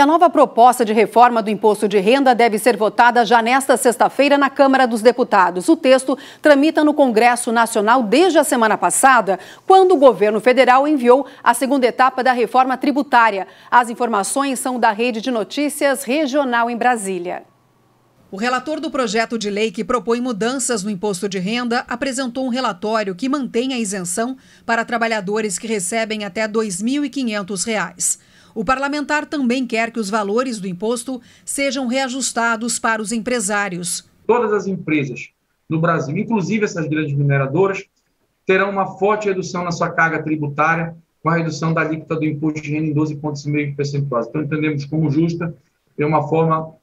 A nova proposta de reforma do imposto de renda deve ser votada já nesta sexta-feira na Câmara dos Deputados. O texto tramita no Congresso Nacional desde a semana passada, quando o governo federal enviou a segunda etapa da reforma tributária. As informações são da Rede de Notícias Regional em Brasília. O relator do projeto de lei que propõe mudanças no imposto de renda apresentou um relatório que mantém a isenção para trabalhadores que recebem até R$ 2.500. O parlamentar também quer que os valores do imposto sejam reajustados para os empresários. Todas as empresas no Brasil, inclusive essas grandes mineradoras, terão uma forte redução na sua carga tributária com a redução da alíquota do imposto de renda em 12,5%. Então entendemos como justa é uma forma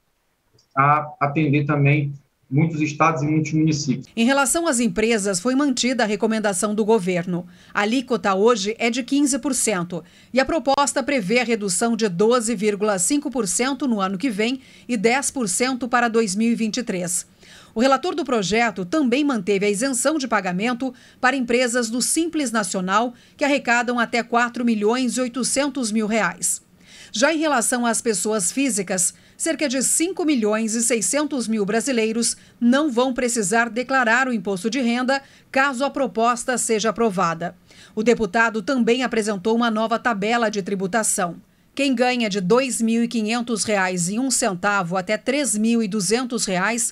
a atender também muitos estados e muitos municípios. Em relação às empresas, foi mantida a recomendação do governo. A alíquota hoje é de 15% e a proposta prevê a redução de 12,5% no ano que vem e 10% para 2023. O relator do projeto também manteve a isenção de pagamento para empresas do Simples Nacional que arrecadam até 4 milhões e 800 mil reais. Já em relação às pessoas físicas, cerca de 5 milhões e 600 mil brasileiros não vão precisar declarar o imposto de renda caso a proposta seja aprovada. O deputado também apresentou uma nova tabela de tributação. Quem ganha de R$ centavo até R$ 3.200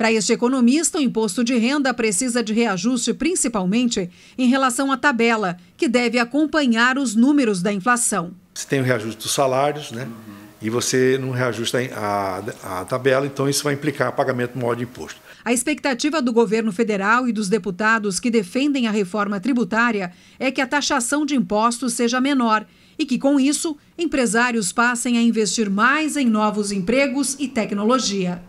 Para este economista, o imposto de renda precisa de reajuste principalmente em relação à tabela, que deve acompanhar os números da inflação. Você tem o reajuste dos salários, né? E você não reajusta a, a tabela, então isso vai implicar pagamento maior de imposto. A expectativa do governo federal e dos deputados que defendem a reforma tributária é que a taxação de impostos seja menor e que, com isso, empresários passem a investir mais em novos empregos e tecnologia.